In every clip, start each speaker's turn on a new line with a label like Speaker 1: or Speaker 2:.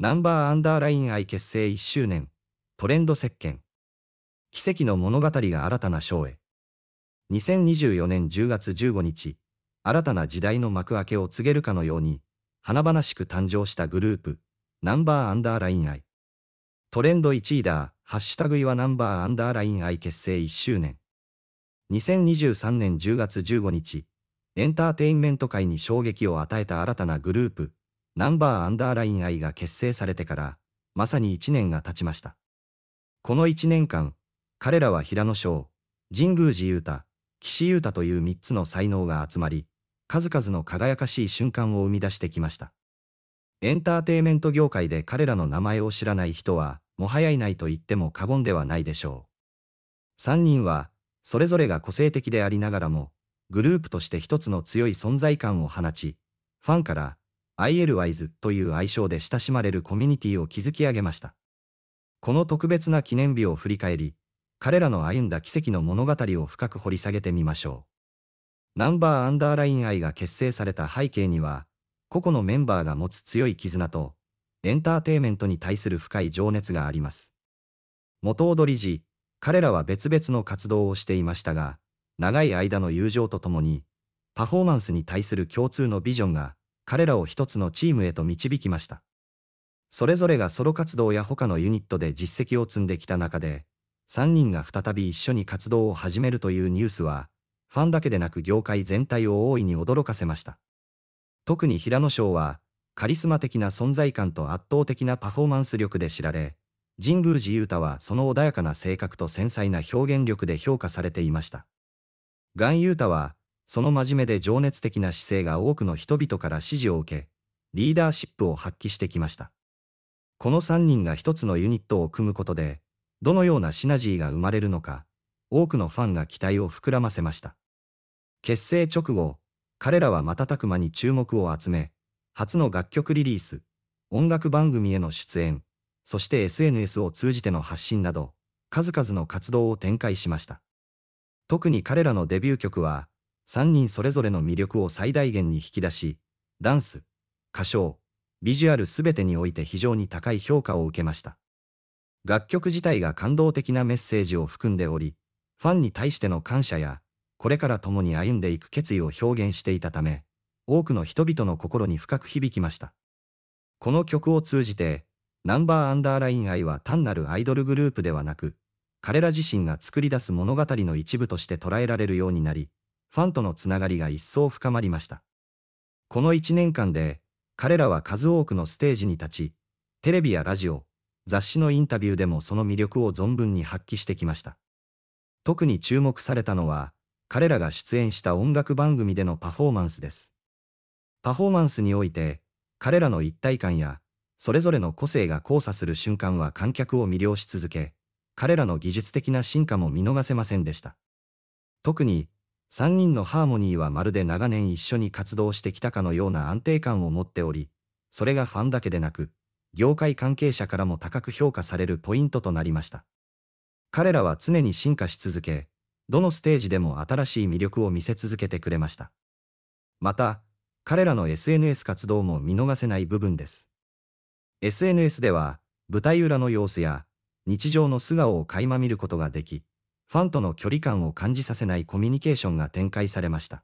Speaker 1: ナンバーアンダーライン愛結成1周年、トレンド石鹸。奇跡の物語が新たな章へ。2024年10月15日、新たな時代の幕開けを告げるかのように、華々しく誕生したグループ、ナンバーアンダーライン愛。トレンド1位だ、ハッシュタグ岩ナンバーアンダーライン愛結成1周年。2023年10月15日、エンターテインメント界に衝撃を与えた新たなグループ、ナンバーアンダーライン愛が結成されてから、まさに1年が経ちました。この1年間、彼らは平野翔、神宮寺勇太、岸優太という3つの才能が集まり、数々の輝かしい瞬間を生み出してきました。エンターテイメント業界で彼らの名前を知らない人は、もはやいないと言っても過言ではないでしょう。3人は、それぞれが個性的でありながらも、グループとして一つの強い存在感を放ち、ファンから ILWISE という愛称で親しまれるコミュニティを築き上げました。この特別な記念日を振り返り、彼らの歩んだ奇跡の物語を深く掘り下げてみましょう。ナンバーアンダーライン愛が結成された背景には、個々のメンバーが持つ強い絆と、エンターテイメントに対する深い情熱があります。元踊り時、彼らは別々の活動をしていましたが、長い間の友情とともに、パフォーマンスに対する共通のビジョンが彼らを一つのチームへと導きました。それぞれがソロ活動や他のユニットで実績を積んできた中で、3人が再び一緒に活動を始めるというニュースは、ファンだけでなく業界全体を大いに驚かせました。特に平野翔は、カリスマ的な存在感と圧倒的なパフォーマンス力で知られ、神宮寺勇太はその穏やかな性格と繊細な表現力で評価されていました。ガン・ユ太は、その真面目で情熱的な姿勢が多くの人々から支持を受け、リーダーシップを発揮してきました。この3人が一つのユニットを組むことで、どのようなシナジーが生まれるのか、多くのファンが期待を膨らませました。結成直後、彼らは瞬く間に注目を集め、初の楽曲リリース、音楽番組への出演、そして SNS を通じての発信など、数々の活動を展開しました。特に彼らのデビュー曲は、3人それぞれの魅力を最大限に引き出し、ダンス、歌唱、ビジュアル全てにおいて非常に高い評価を受けました。楽曲自体が感動的なメッセージを含んでおり、ファンに対しての感謝や、これから共に歩んでいく決意を表現していたため、多くの人々の心に深く響きました。この曲を通じて、ナンバーアンダーライン愛は単なるアイドルグループではなく、彼ら自身が作り出す物語の一部として捉えられるようになり、ファンとのつながりが一層深まりました。この1年間で、彼らは数多くのステージに立ち、テレビやラジオ、雑誌のインタビューでもその魅力を存分に発揮してきました。特に注目されたのは、彼らが出演した音楽番組でのパフォーマンスです。パフォーマンスにおいて、彼らの一体感や、それぞれの個性が交差する瞬間は観客を魅了し続け、彼らの技術的な進化も見逃せませんでした。特に、3人のハーモニーはまるで長年一緒に活動してきたかのような安定感を持っており、それがファンだけでなく、業界関係者からも高く評価されるポイントとなりました。彼らは常に進化し続け、どのステージでも新しい魅力を見せ続けてくれました。また、彼らの SNS 活動も見逃せない部分です。SNS では、舞台裏の様子や、日常の素顔を垣間見ることができ、ファンとの距離感を感じさせないコミュニケーションが展開されました。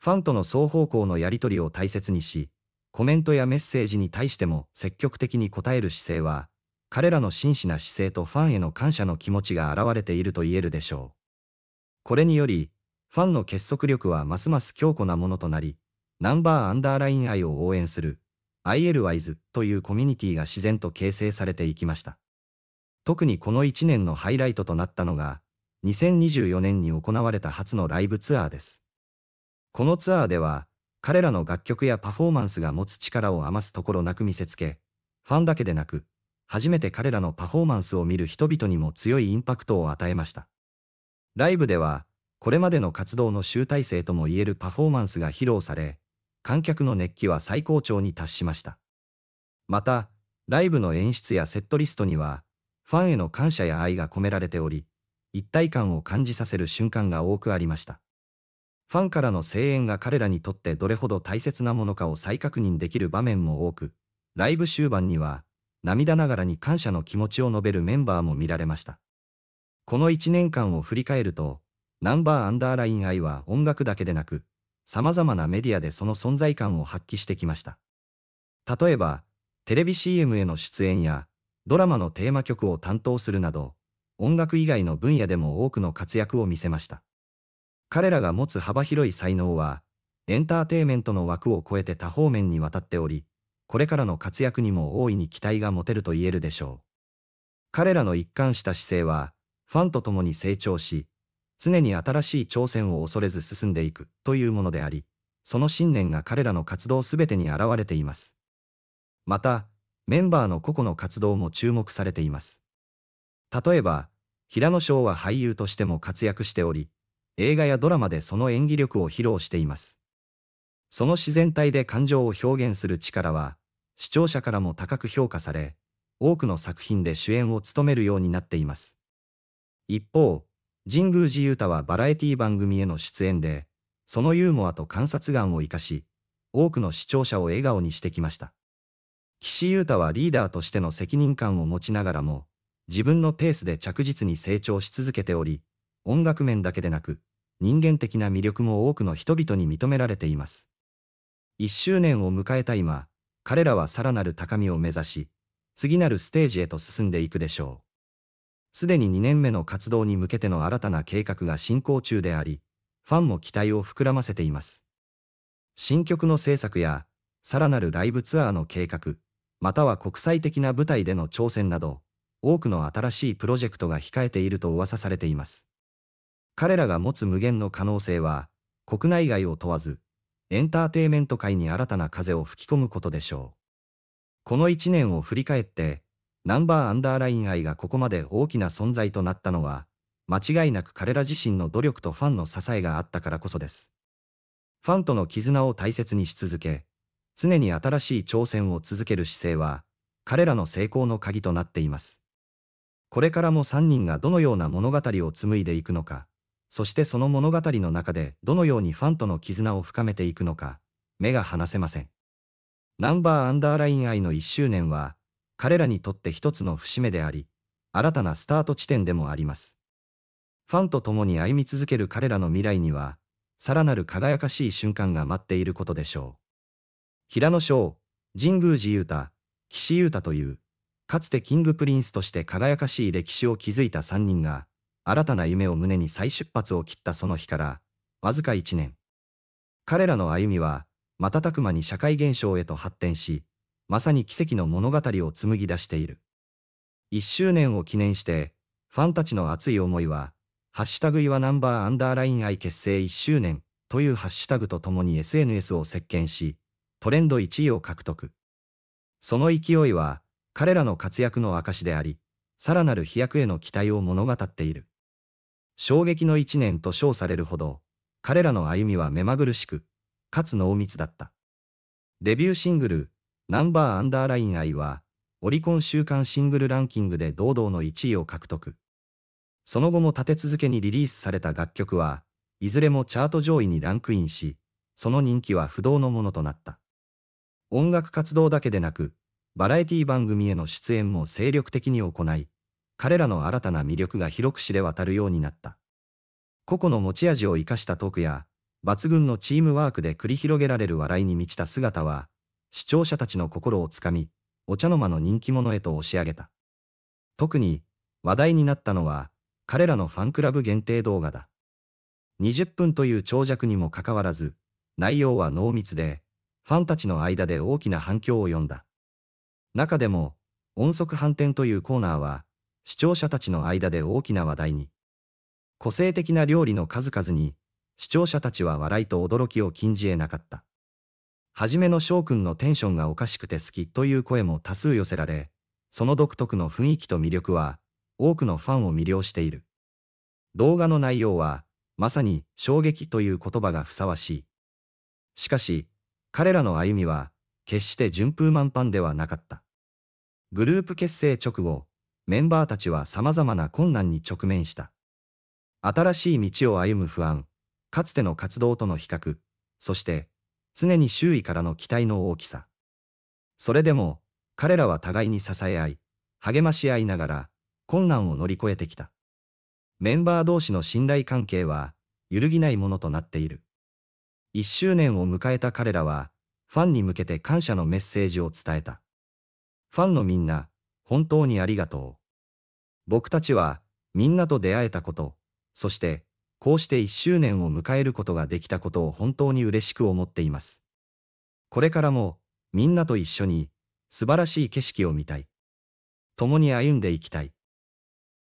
Speaker 1: ファンとの双方向のやり取りを大切にし、コメントやメッセージに対しても積極的に応える姿勢は、彼らの真摯な姿勢とファンへの感謝の気持ちが表れていると言えるでしょう。これにより、ファンの結束力はますます強固なものとなり、ナンバーアンダーライン愛を応援する、ILWISE というコミュニティが自然と形成されていきました。特にこの1年のハイライトとなったのが、2024年に行われた初のライブツアーです。このツアーでは、彼らの楽曲やパフォーマンスが持つ力を余すところなく見せつけ、ファンだけでなく、初めて彼らのパフォーマンスを見る人々にも強いインパクトを与えました。ライブでは、これまでの活動の集大成ともいえるパフォーマンスが披露され、観客の熱気は最高潮に達しました。また、ライブの演出やセットリストには、ファンへの感謝や愛が込められており、一体感を感じさせる瞬間が多くありました。ファンからの声援が彼らにとってどれほど大切なものかを再確認できる場面も多く、ライブ終盤には、涙ながらに感謝の気持ちを述べるメンバーも見られました。この1年間を振り返ると、ナンバーアンダーライン愛は音楽だけでなく、様々なメディアでその存在感を発揮してきました。例えば、テレビ CM への出演や、ドラマのテーマ曲を担当するなど、音楽以外の分野でも多くの活躍を見せました。彼らが持つ幅広い才能は、エンターテイメントの枠を超えて多方面にわたっており、これからの活躍にも大いに期待が持てると言えるでしょう。彼らの一貫した姿勢は、ファンと共に成長し、常に新しい挑戦を恐れず進んでいくというものであり、その信念が彼らの活動すべてに現れています。また、メンバーの個々の活動も注目されています。例えば、平野翔は俳優としても活躍しており、映画やドラマでその演技力を披露しています。その自然体で感情を表現する力は、視聴者からも高く評価され、多くの作品で主演を務めるようになっています。一方、神宮寺勇太はバラエティ番組への出演で、そのユーモアと観察眼を活かし、多くの視聴者を笑顔にしてきました。岸優太はリーダーとしての責任感を持ちながらも、自分のペースで着実に成長し続けており、音楽面だけでなく、人間的な魅力も多くの人々に認められています。一周年を迎えた今、彼らはさらなる高みを目指し、次なるステージへと進んでいくでしょう。すでに2年目の活動に向けての新たな計画が進行中であり、ファンも期待を膨らませています。新曲の制作や、さらなるライブツアーの計画、または国際的な舞台での挑戦など、多くの新しいプロジェクトが控えていると噂されています。彼らが持つ無限の可能性は、国内外を問わず、エンターテイメント界に新たな風を吹き込むことでしょう。この一年を振り返って、ナンバーアンダーライン愛がここまで大きな存在となったのは、間違いなく彼ら自身の努力とファンの支えがあったからこそです。ファンとの絆を大切にし続け、常に新しい挑戦を続ける姿勢は、彼らの成功の鍵となっています。これからも3人がどのような物語を紡いでいくのか、そしてその物語の中でどのようにファンとの絆を深めていくのか、目が離せません。ナンバーアンダーライン愛の1周年は、彼らにとって一つの節目であり、新たなスタート地点でもあります。ファンと共に歩み続ける彼らの未来には、さらなる輝かしい瞬間が待っていることでしょう。平野翔、神宮寺勇太、岸雄太という、かつてキングプリンスとして輝かしい歴史を築いた3人が、新たな夢を胸に再出発を切ったその日から、わずか1年。彼らの歩みは、瞬く間に社会現象へと発展し、まさに奇跡の物語を紡ぎ出している。1周年を記念して、ファンたちの熱い思いは、ハッシュタグいナンバーアンダーライン愛結成1周年というハッシュタグとともに SNS を席巻し、トレンド1位を獲得。その勢いは、彼らの活躍の証であり、さらなる飛躍への期待を物語っている。衝撃の一年と称されるほど、彼らの歩みは目まぐるしく、かつ濃密だった。デビューシングル、ナンバーアンダーライン愛は、オリコン週間シングルランキングで堂々の1位を獲得。その後も立て続けにリリースされた楽曲は、いずれもチャート上位にランクインし、その人気は不動のものとなった。音楽活動だけでなく、バラエティ番組への出演も精力的に行い、彼らの新たな魅力が広く知れ渡るようになった。個々の持ち味を生かしたトークや、抜群のチームワークで繰り広げられる笑いに満ちた姿は、視聴者たちの心をつかみ、お茶の間の人気者へと押し上げた。特に、話題になったのは、彼らのファンクラブ限定動画だ。20分という長尺にもかかわらず、内容は濃密で、ファンたちの間で大きな反響を呼んだ。中でも、音速反転というコーナーは、視聴者たちの間で大きな話題に。個性的な料理の数々に、視聴者たちは笑いと驚きを禁じ得なかった。はじめの翔くんのテンションがおかしくて好きという声も多数寄せられ、その独特の雰囲気と魅力は、多くのファンを魅了している。動画の内容は、まさに衝撃という言葉がふさわしい。しかし、彼らの歩みは、決して順風満帆ではなかった。グループ結成直後、メンバーたちは様々な困難に直面した。新しい道を歩む不安、かつての活動との比較、そして、常に周囲からの期待の大きさ。それでも、彼らは互いに支え合い、励まし合いながら、困難を乗り越えてきた。メンバー同士の信頼関係は、揺るぎないものとなっている。一周年を迎えた彼らは、ファンに向けて感謝のメッセージを伝えた。ファンのみんな、本当にありがとう。僕たちは、みんなと出会えたこと、そして、こうして1周年を迎えることができたことを本当に嬉しく思っています。これからも、みんなと一緒に、素晴らしい景色を見たい。共に歩んでいきたい。